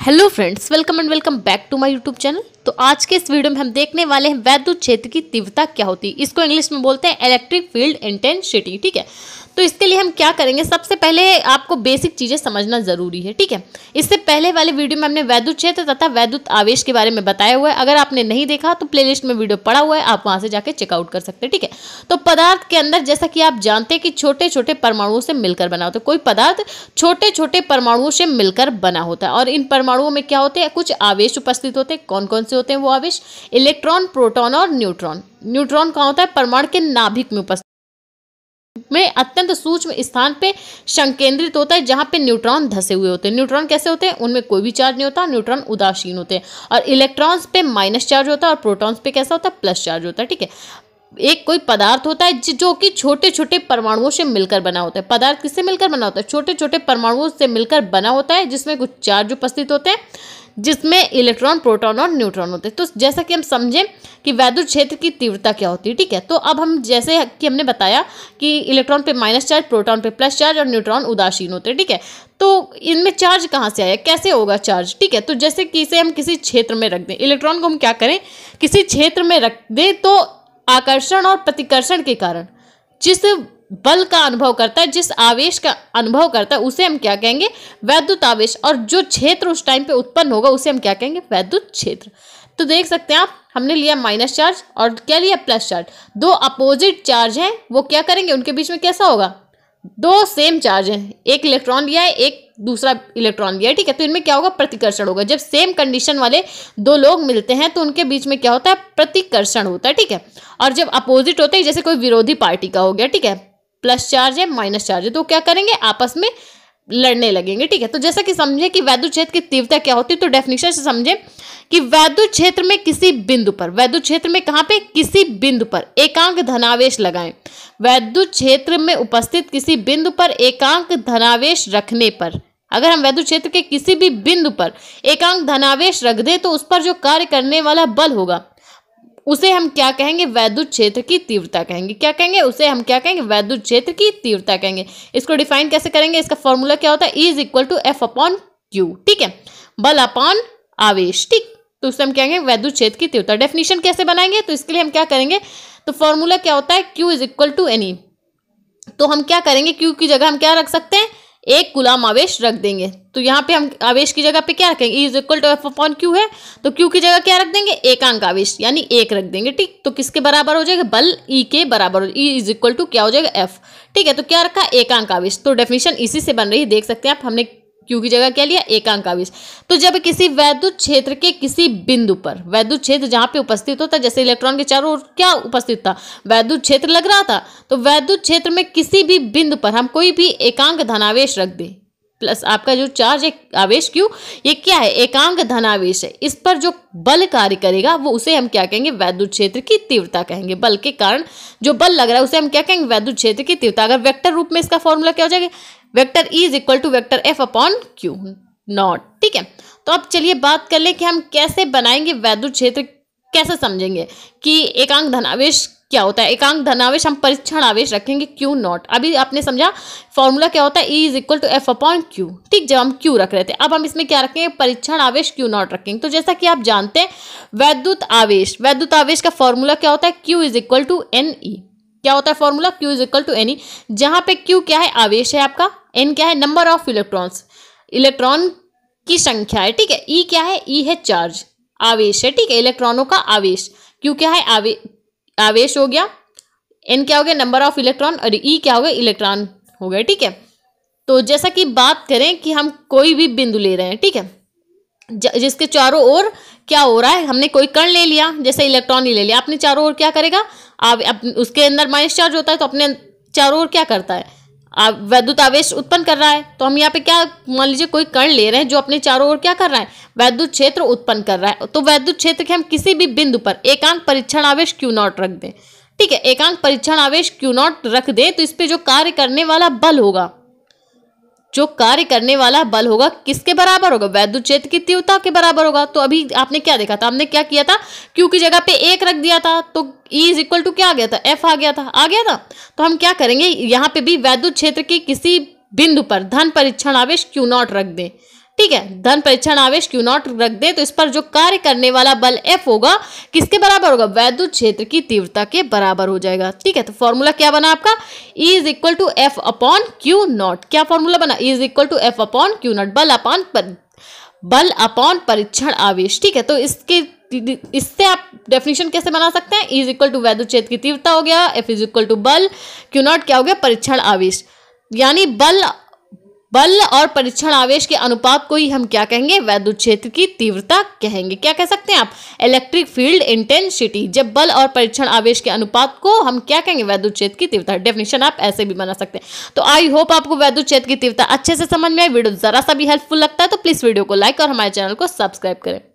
hello friends welcome and welcome back to my YouTube channel तो आज के इस वीडियो में हम देखने वाले हैं वैद्युत क्षेत्र की तीव्रता क्या होती है इसको इंग्लिश में बोलते हैं इलेक्ट्रिक फील्ड इंटेंसिटी ठीक है तो इसके लिए हम क्या करेंगे सबसे पहले आपको बेसिक चीज़ें समझना ज़रूरी है ठीक है इससे पहले वाले वीडियो में हमने वैद्युत क्षेत्र तथा वैद्युत आवेश के बारे में बताया हुआ है अगर आपने नहीं देखा तो प्लेलिस्ट में वीडियो पड़ा हुआ है आप वहाँ से जाकर चेकआउट कर सकते हैं ठीक है तो पदार्थ के अंदर जैसा कि आप जानते हैं कि छोटे छोटे परमाणुओं से मिलकर बना होता है कोई पदार्थ छोटे छोटे परमाणुओं से मिलकर बना होता है और इन परमाणुओं में क्या होते हैं कुछ आवेश उपस्थित होते हैं कौन कौन से होते हैं वो आवेश इलेक्ट्रॉन प्रोटॉन और न्यूट्रॉन न्यूट्रॉन कहाँ होता है परमाणु के नाभिक में उपस्थित में अत्यंत सूक्ष्म स्थान पर संकेंद्रित होता है जहाँ पे न्यूट्रॉन धसे हुए होते हैं न्यूट्रॉन कैसे होते हैं उनमें कोई भी चार्ज नहीं होता न्यूट्रॉन उदासीन होते हैं और इलेक्ट्रॉन्स पे माइनस चार्ज होता है और प्रोटॉन्स पे कैसा होता है प्लस चार्ज होता है ठीक है एक कोई पदार्थ होता है जो कि छोटे छोटे परमाणुओं से मिलकर बना होता है पदार्थ किससे मिलकर बना होता है छोटे छोटे परमाणुओं से मिलकर बना होता है जिसमें कुछ चार्ज उपस्थित होते हैं जिसमें इलेक्ट्रॉन प्रोटॉन और न्यूट्रॉन होते हैं तो जैसा कि हम समझें कि वैद्युत क्षेत्र की तीव्रता क्या होती है ठीक है तो अब हम जैसे कि हमने बताया कि इलेक्ट्रॉन पे माइनस चार्ज प्रोटॉन पे प्लस चार्ज और न्यूट्रॉन उदासीन होते हैं ठीक है तो इनमें चार्ज कहाँ से आया कैसे होगा चार्ज ठीक है तो जैसे कि इसे हम किसी क्षेत्र में रख दें इलेक्ट्रॉन को हम क्या करें किसी क्षेत्र में रख दें तो आकर्षण और प्रतिकर्षण के कारण जिस बल का अनुभव करता है जिस आवेश का अनुभव करता है उसे हम क्या कहेंगे वैद्युत आवेश और जो क्षेत्र उस टाइम पे उत्पन्न होगा उसे हम क्या कहेंगे वैद्युत क्षेत्र तो देख सकते हैं आप हमने लिया माइनस चार्ज और क्या लिया प्लस चार्ज दो अपोजिट चार्ज हैं वो क्या करेंगे उनके बीच में कैसा होगा दो सेम चार्ज हैं एक इलेक्ट्रॉन लिया है एक दूसरा इलेक्ट्रॉन लिया है ठीक है तो इनमें क्या होगा प्रतिकर्षण होगा जब सेम कंडीशन वाले दो लोग मिलते हैं तो उनके बीच में क्या होता है प्रतिकर्षण होता है ठीक है और जब अपोजिट होते हैं जैसे कोई विरोधी पार्टी का हो गया ठीक है प्लस चार्ज है माइनस चार्ज है तो क्या करेंगे आपस में लड़ने लगेंगे ठीक है तो जैसा कि समझे कि वैद्य क्षेत्र की तीव्रता क्या होती है तो डेफिनेशन से समझे कि वैद्य क्षेत्र में किसी बिंदु पर वैद्य क्षेत्र में कहाँ पे किसी बिंदु पर एकांक धनावेश लगाएं वैद्य क्षेत्र में उपस्थित किसी बिंदु पर एकांक धनावेश रखने पर अगर हम वैद्य क्षेत्र के किसी भी बिंदु पर एकांक धनावेश रख दे तो उस पर जो कार्य करने वाला बल होगा उसे हम क्या कहेंगे वैद्युत क्षेत्र की तीव्रता कहेंगे क्या कहेंगे उसे हम क्या कहेंगे वैद्युत क्षेत्र की तीव्रता कहेंगे इसको डिफाइन कैसे करेंगे इसका फॉर्मूला क्या होता है is equal to F upon Q ठीक है बल अपॉन आवेश ठीक तो उससे हम कहेंगे वैद्युत क्षेत्र की तीव्रता डेफिनेशन कैसे बनाएंगे तो इसके लिए हम क्या करेंगे तो फॉर्मूला क्या होता है Q is equal to N E तो हम क्या करेंगे क्यू की जगह हम क्या रख सकते हैं एक गुलाम आवेश रख देंगे तो यहाँ पे हम आवेश की जगह पे क्या रखेंगे is equal to F upon Q है तो क्यू की जगह क्या रख देंगे एकांक आवेश यानी एक रख देंगे ठीक तो किसके बराबर हो जाएगा बल ई e के बराबर हो ई इज इक्वल टू क्या हो जाएगा एफ ठीक है तो क्या रखा एकांक आवेश तो डेफिनेशन इसी से बन रही है देख सकते हैं आप हमने क्यू की जगह क्या लिया एकांक आवेश तो जब किसी वैद्युत क्षेत्र के किसी बिंदु पर वैद्युत क्षेत्र जहां पे उपस्थित होता जैसे इलेक्ट्रॉन के चारों ओर क्या उपस्थित था वैद्युत क्षेत्र लग रहा था तो वैद्युत क्षेत्र में किसी भी बिंदु पर हम कोई भी एकांक धनावेश रख दें प्लस आपका जो चार्ज है आवेश क्यू ये क्या है एकांक धनावेश है इस पर जो बल कार्य करेगा वो उसे हम क्या कहेंगे वैद्युत क्षेत्र की तीव्रता कहेंगे बल के कारण जो बल लग रहा है उसे हम क्या कहेंगे वैद्युत क्षेत्र की तीव्रता अगर वेक्टर रूप में इसका फॉर्मूला क्या हो जाएगा vector E is equal to vector F upon Q naught ठीक है तो अब चलिए बात कर ले कि हम कैसे बनाएंगे वैद्युत क्षेत्र कैसे समझेंगे कि एकांक धनावेश क्या होता है एकांक धनावेश हम परीक्षण आवेश रखेंगे क्यू नॉट अभी आपने समझा फॉर्मूला क्या होता है E is equal to F upon Q ठीक जब हम क्यू रख रहे थे अब हम इसमें क्या रखेंगे परीक्षण आवेश क्यू नॉट रखेंगे तो जैसा कि आप जानते हैं वैद्युत आवेश वैद्युत आवेश का फॉर्मूला क्या होता है Q is equal to N E क्या होता है formula Q is equal to N E जहाँ पे क्यू क्या है आवेश है आपका एन क्या है नंबर ऑफ इलेक्ट्रॉन्स इलेक्ट्रॉन की संख्या है ठीक है ई e क्या है ई e है चार्ज आवेश है ठीक है इलेक्ट्रॉनों का आवेश क्यों क्या है आवे आवेश हो गया एन क्या हो गया नंबर ऑफ इलेक्ट्रॉन और ई e क्या हो गया इलेक्ट्रॉन हो गया ठीक है तो जैसा कि बात करें कि हम कोई भी बिंदु ले रहे हैं ठीक है जिसके चारों ओर क्या हो रहा है हमने कोई कण ले लिया जैसे इलेक्ट्रॉन ही ले लिया अपने चारों ओर क्या करेगा आप, उसके अंदर माइनस चार्ज होता है तो अपने चारों ओर क्या करता है वैद्युत आवेश उत्पन्न कर रहा है तो हम यहाँ पे क्या मान लीजिए कोई कण ले रहे हैं जो अपने चारों ओर क्या कर रहा है वैद्युत क्षेत्र उत्पन्न कर रहा है तो वैद्युत क्षेत्र के हम किसी भी बिंदु पर एकांक परीक्षण आवेश क्यू नॉट रख दें ठीक है एकांक परीक्षण आवेश क्यू नॉट रख दें तो इस पर जो कार्य करने वाला बल होगा जो कार्य करने वाला बल होगा किसके बराबर होगा वैद्युत क्षेत्र की तीव्रता के बराबर होगा तो अभी आपने क्या देखा था हमने क्या किया था क्यू की जगह पे एक रख दिया था तो E इज इक्वल टू क्या आ गया था एफ आ गया था आ गया था तो हम क्या करेंगे यहाँ पे भी वैद्युत क्षेत्र के किसी बिंदु पर धन परीक्षण आवेश क्यू नॉट रख दें ठीक है धन परीक्षण आवेश क्यू नॉट रख दे तो इस पर जो कार्य करने वाला बल एफ होगा किसके बराबर होगा वैद्युत क्षेत्र की तीव्रता के बराबर हो जाएगा ठीक है तो फॉर्मूला क्या बना आपका is equal to F upon Q naught क्या फॉर्मूला बना is equal to F upon Q naught बल अपॉन बल अपॉन परीक्षण आवेश ठीक है तो इसके इससे आप डेफिनेशन कैसे बना सकते हैं इज इक्वल टू वैद्युत क्षेत्र की तीव्रता हो गया एफ इज इक्वल टू बल क्यू नॉट क्या हो गया परीक्षण आवेश यानी बल बल और परीक्षण आवेश के अनुपात को ही हम क्या कहेंगे वैद्युत क्षेत्र की तीव्रता कहेंगे क्या कह सकते हैं आप इलेक्ट्रिक फील्ड इंटेंसिटी जब बल और परीक्षण आवेश के अनुपात को हम क्या कहेंगे वैद्युत क्षेत्र की तीव्रता डेफिनेशन आप ऐसे भी बना सकते हैं तो आई होप आपको वैद्युत क्षेत्र की तीव्रता अच्छे से समझ में आए वीडियो जरा सा भी हेल्पफुल लगता है तो प्लीज वीडियो को लाइक और हमारे चैनल को सब्सक्राइब करें